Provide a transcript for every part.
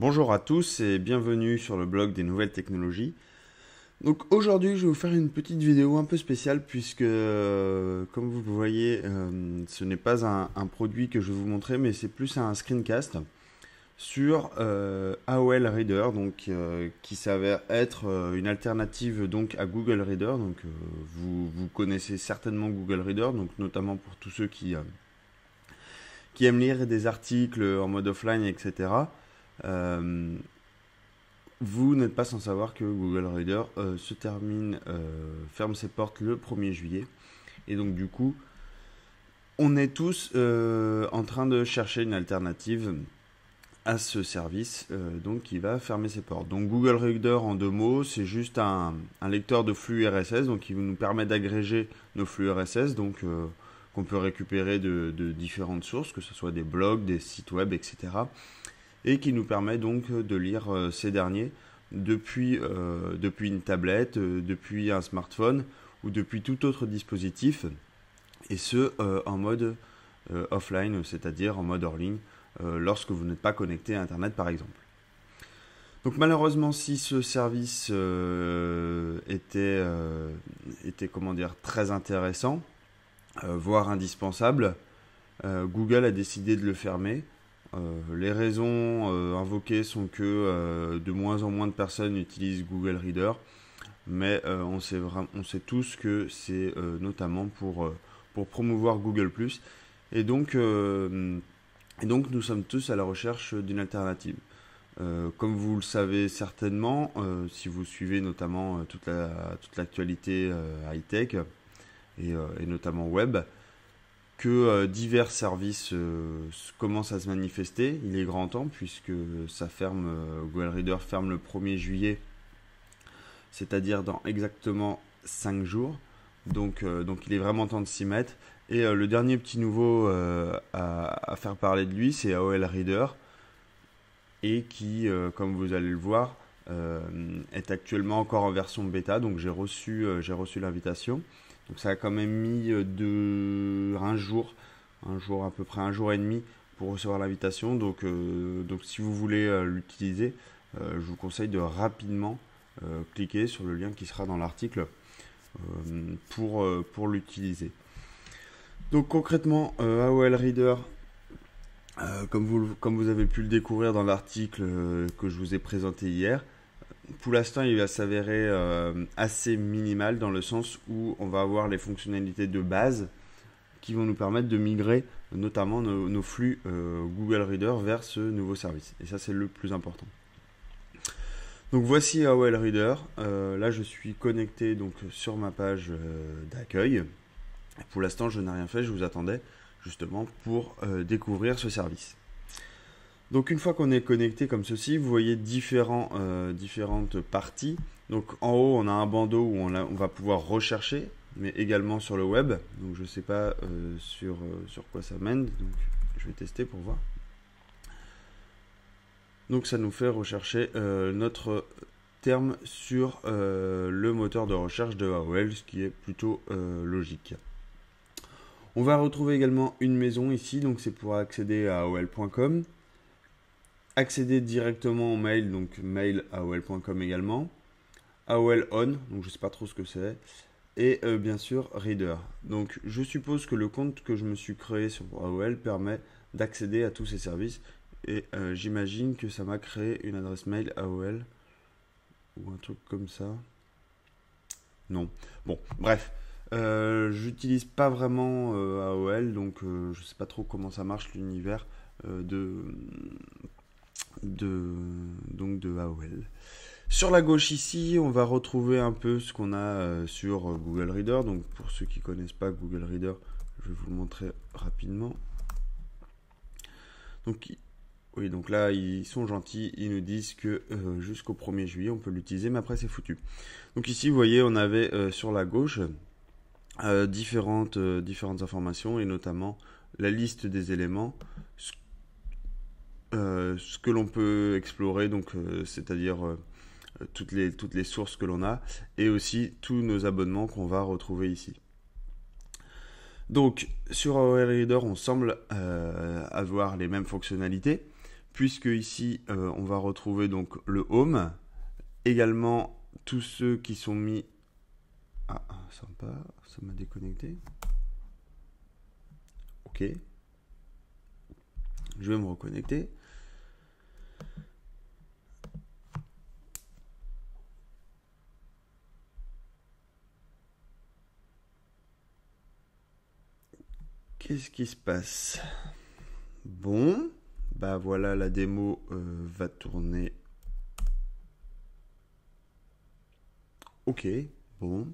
Bonjour à tous et bienvenue sur le blog des nouvelles technologies. Donc aujourd'hui je vais vous faire une petite vidéo un peu spéciale puisque euh, comme vous voyez euh, ce n'est pas un, produit que je vais vous montrer mais c'est plus un screencast sur euh, AOL Reader donc qui s'avère être une alternative donc à Google Reader donc vous, connaissez certainement Google Reader donc notamment pour tous ceux qui, qui aiment lire des articles en mode offline etc euh, vous n'êtes pas sans savoir que Google Reader euh, se termine, euh, ferme ses portes le 1er juillet. Et donc du coup, on est tous en train de chercher une alternative à ce service donc qui va fermer ses portes. Donc Google Reader en deux mots, c'est juste un, lecteur de flux RSS donc qui nous permet d'agréger nos flux RSS donc qu'on peut récupérer de différentes sources, que ce soit des blogs, des sites web, etc et qui nous permet donc euh, de lire euh, ces derniers depuis, euh, depuis une tablette, depuis un smartphone ou depuis tout autre dispositif, et ce en mode offline, c'est-à-dire en mode hors ligne, lorsque vous n'êtes pas connecté à Internet par exemple. Donc malheureusement, si ce service était, était comment dire, très intéressant, voire indispensable, Google a décidé de le fermer euh, les raisons euh, invoquées sont que euh, de moins en moins de personnes utilisent Google Reader, mais on, sait tous que c'est notamment pour, promouvoir Google ⁇ et donc, nous sommes tous à la recherche d'une alternative. comme vous le savez certainement, si vous suivez notamment toute l'actualité la, high-tech et, notamment web, que euh, divers services euh, commencent à se manifester. Il est grand temps puisque ça ferme, euh, Reader ferme le 1er juillet, c'est-à-dire dans exactement 5 jours. Donc, donc il est vraiment temps de s'y mettre. Et le dernier petit nouveau à, faire parler de lui, c'est AOL Reader, et qui, comme vous allez le voir, est actuellement encore en version bêta. Donc j'ai reçu l'invitation. Donc ça a quand même mis euh, un jour, un jour à peu près un jour et demi pour recevoir l'invitation. Donc, euh, donc si vous voulez euh, l'utiliser, je vous conseille de rapidement cliquer sur le lien qui sera dans l'article pour, pour l'utiliser. Donc concrètement, AOL Reader, comme, vous, comme vous avez pu le découvrir dans l'article que je vous ai présenté hier, pour l'instant, il va s'avérer euh, assez minimal dans le sens où on va avoir les fonctionnalités de base qui vont nous permettre de migrer notamment nos, flux euh, Google Reader vers ce nouveau service. Et ça, c'est le plus important. Donc voici AOL Reader. Euh, là, je suis connecté donc sur ma page d'accueil. Pour l'instant, je n'ai rien fait, je vous attendais justement pour découvrir ce service. Donc une fois qu'on est connecté comme ceci, vous voyez différents, euh, différentes parties. Donc en haut, on a un bandeau où on, va pouvoir rechercher, mais également sur le web. Donc je ne sais pas euh, euh, sur, quoi ça mène. Donc je vais tester pour voir. Donc ça nous fait rechercher notre terme sur le moteur de recherche de AOL, ce qui est plutôt logique. On va retrouver également une maison ici, donc c'est pour accéder à AOL.com accéder directement au mail, donc mail également, AOL on, donc je sais pas trop ce que c'est, et euh, bien sûr reader. Donc je suppose que le compte que je me suis créé sur AOL permet d'accéder à tous ces services et euh, j'imagine que ça m'a créé une adresse mail AOL ou un truc comme ça. Non. Bon, bref. Euh, j'utilise pas vraiment AOL, donc je sais pas trop comment ça marche l'univers de de, donc de AOL. Sur la gauche ici, on va retrouver un peu ce qu'on a euh, sur euh, Google Reader. Donc pour ceux qui ne connaissent pas Google Reader, je vais vous le montrer rapidement. Donc oui, donc là, ils sont gentils, ils nous disent que euh, jusqu'au 1er juillet, on peut l'utiliser, mais après, c'est foutu. Donc ici, vous voyez, on avait sur la gauche différentes, différentes informations, et notamment la liste des éléments, euh, ce que l'on peut explorer, donc euh, c'est-à-dire euh, toutes les, toutes les sources que l'on a et aussi tous nos abonnements qu'on va retrouver ici. Donc sur AOL Reader, on semble avoir les mêmes fonctionnalités puisque ici on va retrouver donc le home, également tous ceux qui sont mis. Ah sympa, ça m'a déconnecté. Ok, je vais me reconnecter. Qu'est-ce qui se passe Bon, bah voilà, la démo euh, va tourner. Ok, bon.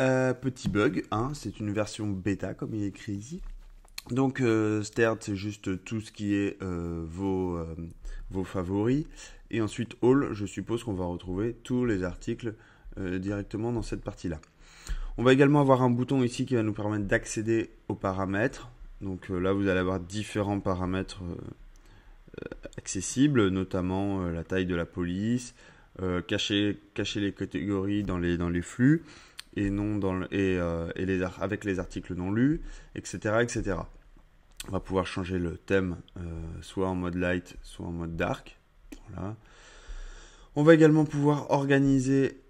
Euh, petit bug, hein, c'est une version bêta comme il est écrit ici. Donc euh, start c'est juste tout ce qui est vos, vos, favoris. Et ensuite all, je suppose qu'on va retrouver tous les articles directement dans cette partie-là. On va également avoir un bouton ici qui va nous permettre d'accéder aux paramètres. Donc euh, là, vous allez avoir différents paramètres euh, euh, accessibles, notamment la taille de la police, cacher, les catégories dans les, flux et non avec les articles non lus, etc., etc. On va pouvoir changer le thème soit en mode light, soit en mode dark. On va également pouvoir organiser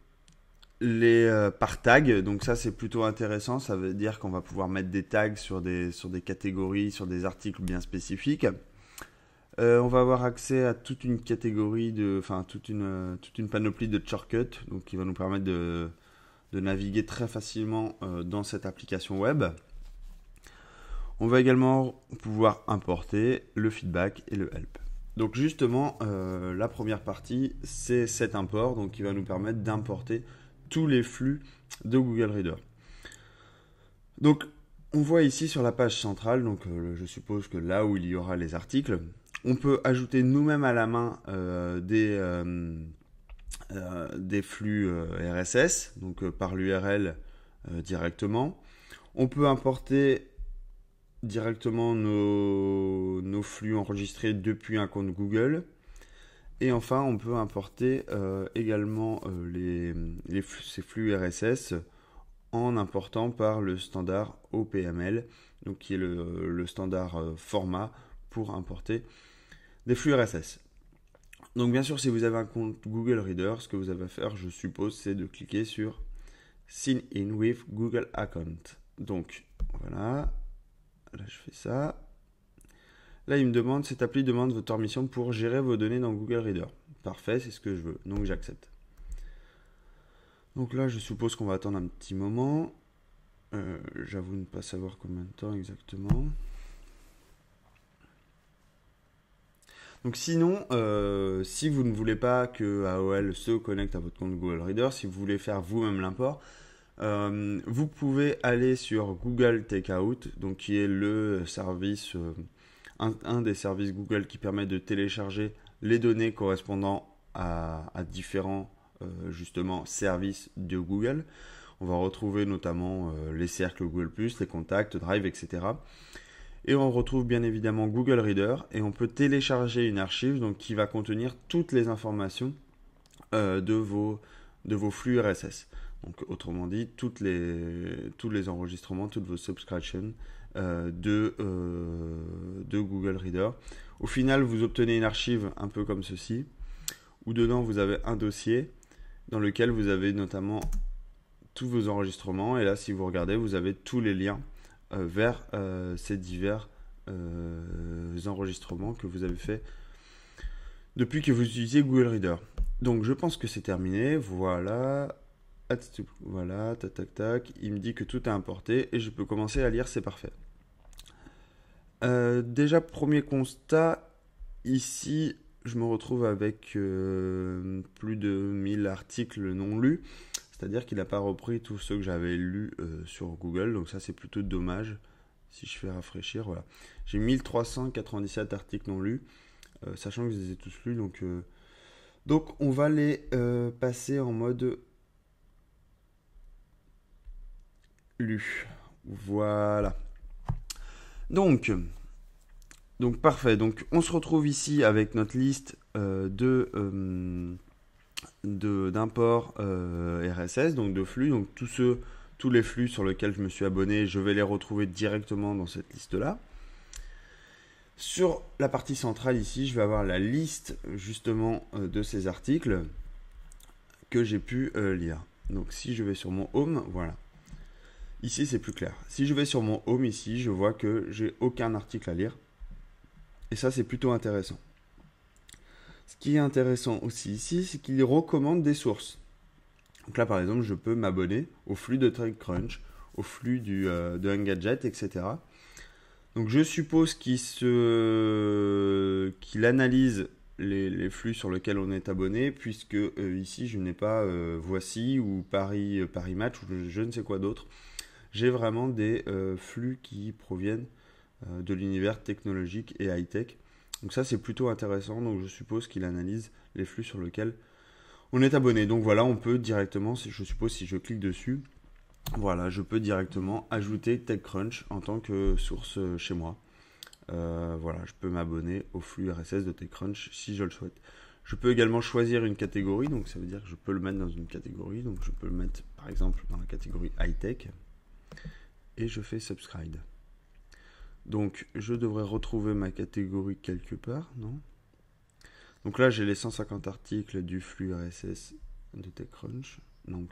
les euh, par tag, donc ça c'est plutôt intéressant, ça veut dire qu'on va pouvoir mettre des tags sur des, sur des catégories, sur des articles bien spécifiques. Euh, on va avoir accès à toute une catégorie de, enfin toute une, euh, toute une panoplie de shortcuts, donc qui va nous permettre de, de naviguer très facilement dans cette application web. On va également pouvoir importer le feedback et le help. Donc justement, la première partie, c'est cet import, donc qui va nous permettre d'importer tous les flux de Google Reader. Donc, on voit ici sur la page centrale, donc euh, je suppose que là où il y aura les articles, on peut ajouter nous-mêmes à la main euh, euh, des, flux RSS, donc par l'URL directement. On peut importer directement nos flux enregistrés depuis un compte Google. Et enfin, on peut importer euh, également euh, les, ces flux RSS en important par le standard OPML, donc qui est le, standard euh, format pour importer des flux RSS. Donc bien sûr, si vous avez un compte Google Reader, ce que vous avez à faire, je suppose, c'est de cliquer sur Sign in with Google Account. Donc voilà, là je fais ça, Là, il me demande, cette appli demande votre permission pour gérer vos données dans Google Reader. Parfait, c'est ce que je veux, donc j'accepte. Donc là, je suppose qu'on va attendre un petit moment. Euh, j'avoue ne pas savoir combien de temps exactement. Donc sinon, euh, si vous ne voulez pas que AOL se connecte à votre compte Google Reader, si vous voulez faire vous-même l'import, euh, vous pouvez aller sur Google Takeout, donc qui est le service un, des services Google qui permet de télécharger les données correspondant à, différents euh, justement services de Google. On va retrouver notamment euh, les cercles Google ⁇ les contacts, Drive, etc. Et on retrouve bien évidemment Google Reader et on peut télécharger une archive donc, qui va contenir toutes les informations euh, de, vos, de vos flux RSS. Donc autrement dit, toutes les, tous les enregistrements, toutes vos subscriptions, euh, euh, de, Google Reader. Au final, vous obtenez une archive un peu comme ceci, où dedans vous avez un dossier dans lequel vous avez notamment tous vos enregistrements. Et là, si vous regardez, vous avez tous les liens euh, vers ces divers enregistrements que vous avez fait depuis que vous utilisez Google Reader. Donc, je pense que c'est terminé. Voilà. Voilà, tac tac tac. Il me dit que tout est importé et je peux commencer à lire, c'est parfait. Euh, déjà, premier constat, ici, je me retrouve avec euh, plus de 1000 articles non lus. C'est-à-dire qu'il n'a pas repris tous ceux que j'avais lus euh, sur Google, donc ça c'est plutôt dommage. Si je fais rafraîchir, voilà. J'ai 1397 articles non lus, sachant que je les ai tous lus, donc... donc on va les passer en mode lu. Voilà. Donc, donc parfait. Donc on se retrouve ici avec notre liste euh, de euh, d'import euh, RSS, donc de flux. Donc tous ceux, tous les flux sur lesquels je me suis abonné, je vais les retrouver directement dans cette liste-là. Sur la partie centrale ici, je vais avoir la liste justement euh, de ces articles que j'ai pu lire. Donc si je vais sur mon home, voilà. Ici, c'est plus clair. Si je vais sur mon home ici, je vois que j'ai aucun article à lire. Et ça, c'est plutôt intéressant. Ce qui est intéressant aussi ici, c'est qu'il recommande des sources. Donc là, par exemple, je peux m'abonner au flux de TechCrunch, au flux du, euh, de Engadget, etc. Donc je suppose qu'il se... analyse les, flux sur lesquels on est abonné, puisque euh, ici je n'ai pas euh, Voici ou Paris, Paris Match ou je ne sais quoi d'autre j'ai vraiment des euh, flux qui proviennent euh, de l'univers technologique et high-tech. Donc ça c'est plutôt intéressant, donc je suppose qu'il analyse les flux sur lesquels on est abonné. Donc voilà, on peut directement, je suppose si je clique dessus, voilà, je peux directement ajouter TechCrunch en tant que source euh, chez moi. voilà, je peux m'abonner au flux RSS de TechCrunch si je le souhaite. Je peux également choisir une catégorie, donc ça veut dire que je peux le mettre dans une catégorie. Donc je peux le mettre par exemple dans la catégorie high-tech et je fais subscribe. Donc je devrais retrouver ma catégorie quelque part, non Donc là j'ai les 150 articles du flux RSS de TechCrunch. Donc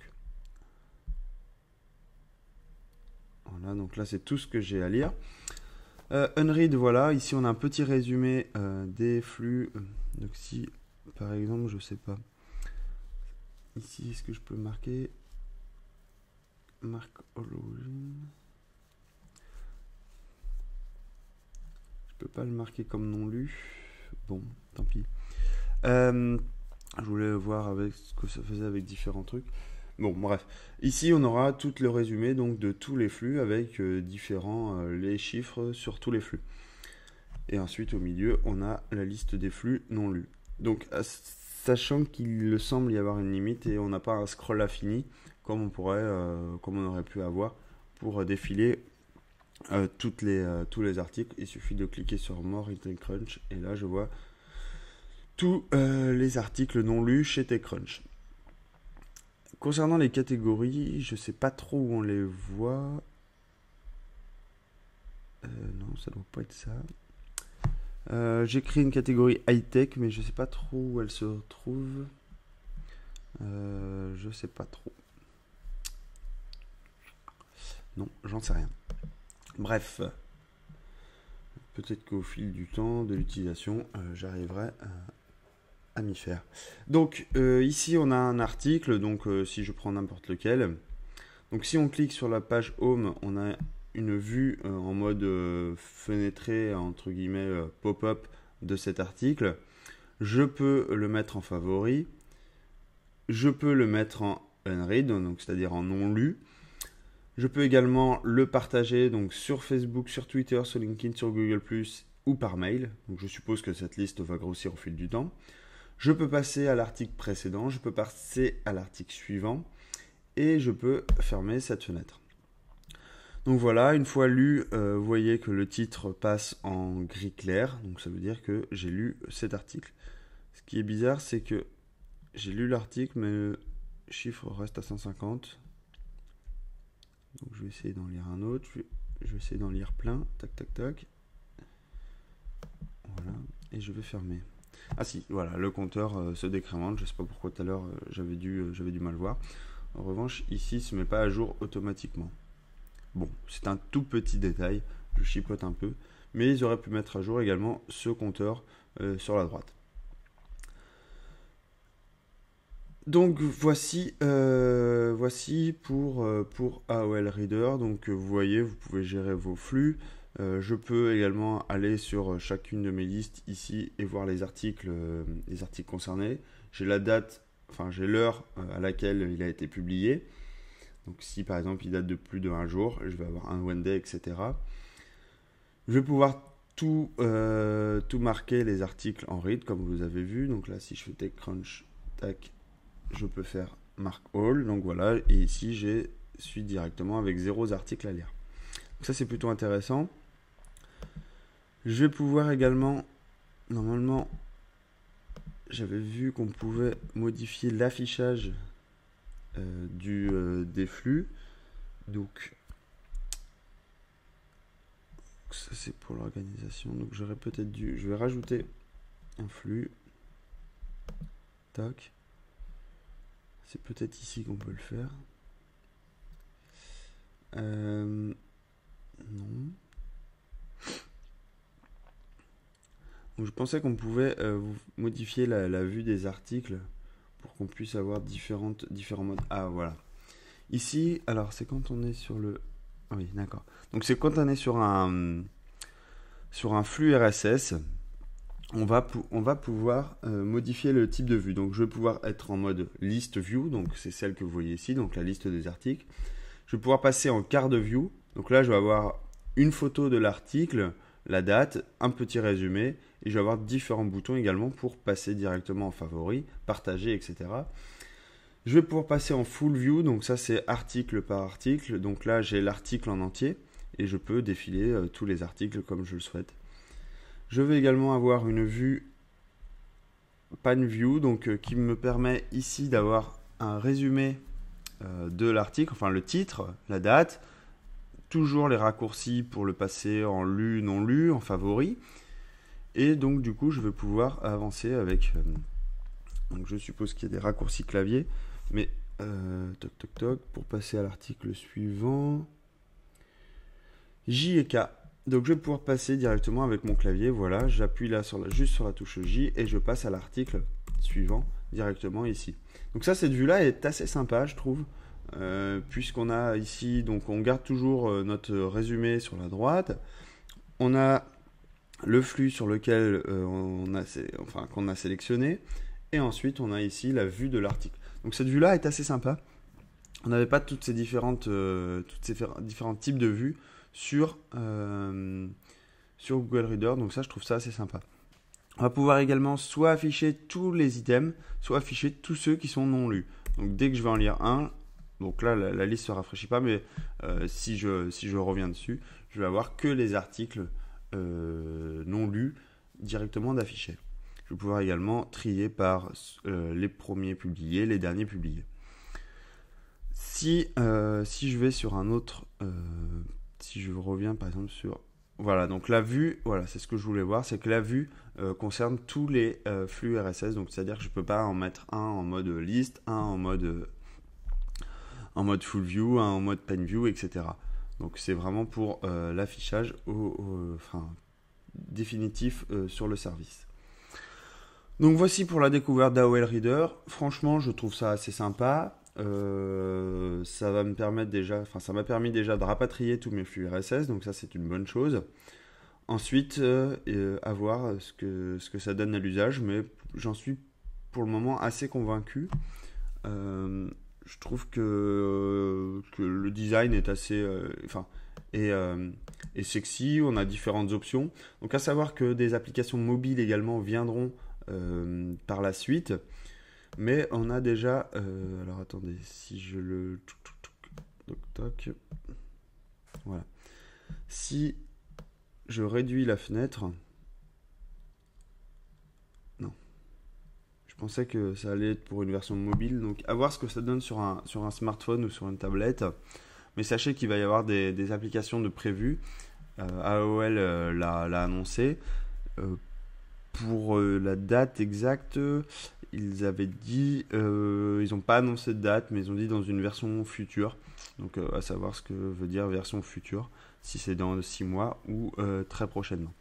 voilà, donc là c'est tout ce que j'ai à lire. Euh, Unread, voilà, ici on a un petit résumé euh, des flux. Donc si par exemple je sais pas. Ici est-ce que je peux marquer Marque pas le marquer comme non lu. Bon, tant pis. Euh, je voulais voir avec ce que ça faisait avec différents trucs. Bon, bref. Ici, on aura tout le résumé donc de tous les flux avec euh, différents euh, les chiffres sur tous les flux. Et ensuite, au milieu, on a la liste des flux non lus. Donc, sachant qu'il semble y avoir une limite et on n'a pas un scroll fini comme on pourrait, comme on aurait pu avoir pour défiler euh, toutes les, euh, tous les articles. Il suffit de cliquer sur More in TechCrunch et là je vois tous euh, les articles non lus chez TechCrunch. Concernant les catégories, je sais pas trop où on les voit. non, ça ne doit pas être ça. J'ai créé une catégorie high-tech, mais je ne sais pas trop où elle se trouve. je sais pas trop. Non, j'en sais rien. Bref, peut-être qu'au fil du temps de l'utilisation, euh, j'arriverai à, m'y faire. Donc euh, ici, on a un article, donc euh, si je prends n'importe lequel. Donc si on clique sur la page Home, on a une vue en mode fenêtré, entre guillemets, pop-up de cet article. Je peux le mettre en favori. Je peux le mettre en unread, donc c'est-à-dire en non lu. Je peux également le partager donc sur Facebook, sur Twitter, sur LinkedIn, sur Google ⁇ ou par mail. Donc je suppose que cette liste va grossir au fil du temps. Je peux passer à l'article précédent, je peux passer à l'article suivant et je peux fermer cette fenêtre. Donc voilà, une fois lu, euh, vous voyez que le titre passe en gris clair, donc ça veut dire que j'ai lu cet article. Ce qui est bizarre, c'est que j'ai lu l'article, mais le chiffre reste à 150 je vais essayer d'en lire un autre. Je vais, essayer d'en lire plein. Tac, tac, tac. Voilà. Et je vais fermer. Ah si, voilà, le compteur euh, se décrémente. Je ne sais pas pourquoi tout à l'heure euh, j'avais dû, euh, j'avais du mal voir. En revanche, ici, il se met pas à jour automatiquement. Bon, c'est un tout petit détail. Je chipote un peu. Mais ils auraient pu mettre à jour également ce compteur sur la droite. Donc voici, euh, voici pour, euh, pour AOL Reader. Donc euh, vous voyez, vous pouvez gérer vos flux. je peux également aller sur chacune de mes listes ici et voir les articles, les articles concernés. J'ai la date, enfin j'ai l'heure à laquelle il a été publié. Donc si par exemple il date de plus de un jour, je vais avoir un Wednesday etc. Je vais pouvoir tout, tout marquer les articles en read comme vous avez vu. Donc là si je fais TechCrunch, tac, je peux faire Mark All. Donc voilà, et ici, j'ai suis directement avec zéro articles à lire. Donc ça, c'est plutôt intéressant. Je vais pouvoir également, normalement, j'avais vu qu'on pouvait modifier l'affichage euh, du euh, des flux. Donc, ça c'est pour l'organisation. Donc j'aurais peut-être dû, je vais rajouter un flux. Tac. C'est peut-être ici qu'on peut le faire. Euh, non. je pensais qu'on pouvait euh, modifier la, vue des articles pour qu'on puisse avoir différentes, différents modes. Ah voilà. Ici, alors c'est quand on est sur le... Ah oui, d'accord. Donc c'est quand on est sur un, sur un flux RSS on va, pouvoir euh, modifier le type de vue. Donc je vais pouvoir être en mode list view, donc c'est celle que vous voyez ici, donc la liste des articles. Je vais pouvoir passer en card view. Donc là, je vais avoir une photo de l'article, la date, un petit résumé, et je vais avoir différents boutons également pour passer directement en favori, partager, etc. Je vais pouvoir passer en full view, donc ça c'est article par article. Donc là, j'ai l'article en entier, et je peux défiler euh, tous les articles comme je le souhaite. Je vais également avoir une vue pan view, donc euh, qui me permet ici d'avoir un résumé euh, de l'article, enfin le titre, la date, toujours les raccourcis pour le passer en lu, non lu, en favori. Et donc du coup, je vais pouvoir avancer avec. Euh, donc je suppose qu'il y a des raccourcis clavier, mais toc toc toc pour passer à l'article suivant. J et K. Donc je vais pouvoir passer directement avec mon clavier, voilà, j'appuie là sur juste sur la touche J et je passe à l'article suivant directement ici. Donc ça, cette vue-là est assez sympa, je trouve, euh, puisqu'on a ici, donc on garde toujours euh, notre résumé sur la droite, on a le flux sur lequel euh, on, a, qu'on a sélectionné, et ensuite on a ici la vue de l'article. Donc cette vue-là est assez sympa. On n'avait pas toutes ces différentes, toutes ces différents types de vues sur, euh, sur Google Reader. Donc ça, je trouve ça assez sympa. On va pouvoir également soit afficher tous les items, soit afficher tous ceux qui sont non lus. Donc dès que je vais en lire un, donc là la, liste ne se rafraîchit pas, mais euh, si, je, si je reviens dessus, je vais avoir que les articles euh, non lus directement d'affichés. Je vais pouvoir également trier par les premiers publiés, les derniers publiés. Si, si je vais sur un autre si je reviens par exemple sur voilà, donc la vue, voilà, c'est ce que je voulais voir, c'est que la vue euh, concerne tous les euh, flux RSS, donc c'est-à-dire que je ne peux pas en mettre un en mode liste, un en mode, euh, en mode full view, un en mode pen view, etc. Donc c'est vraiment pour l'affichage au, définitif sur le service. Donc voici pour la découverte d'AOL Reader. Franchement, je trouve ça assez sympa. Euh, ça va me permettre déjà, enfin ça m'a permis déjà de rapatrier tous mes flux RSS, donc ça c'est une bonne chose. Ensuite, euh, euh, à voir ce que, ça donne à l'usage, mais j'en suis pour le moment assez convaincu. je trouve que, le design est assez, enfin, sexy. On a différentes options. Donc à savoir que des applications mobiles également viendront par la suite. Mais on a déjà. Euh, alors attendez, si je le. Voilà. Si je réduis la fenêtre. Non. Je pensais que ça allait être pour une version mobile. Donc à voir ce que ça donne sur un, sur un smartphone ou sur une tablette. Mais sachez qu'il va y avoir des, applications de prévu. Euh, AOL euh, l'a annoncé pour euh, la date exacte, ils avaient dit, euh, ils n'ont pas annoncé de date, mais ils ont dit dans une version future. Donc euh, à savoir ce que veut dire version future, si c'est dans 6 mois ou très prochainement.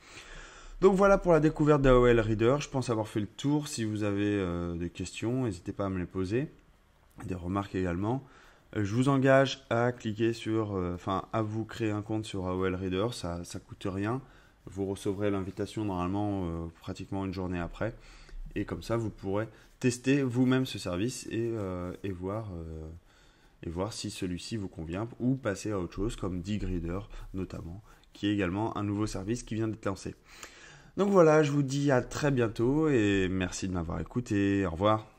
Donc voilà pour la découverte d'AOL Reader. Je pense avoir fait le tour. Si vous avez des questions, n'hésitez pas à me les poser. Des remarques également. Je vous engage à cliquer sur, enfin à vous créer un compte sur AOL Reader. Ça ne coûte rien. Vous recevrez l'invitation normalement euh, pratiquement une journée après. Et comme ça, vous pourrez tester vous-même ce service et, euh, voir, euh, et voir si celui-ci vous convient ou passer à autre chose comme d notamment, qui est également un nouveau service qui vient d'être lancé. Donc voilà, je vous dis à très bientôt et merci de m'avoir écouté. Au revoir.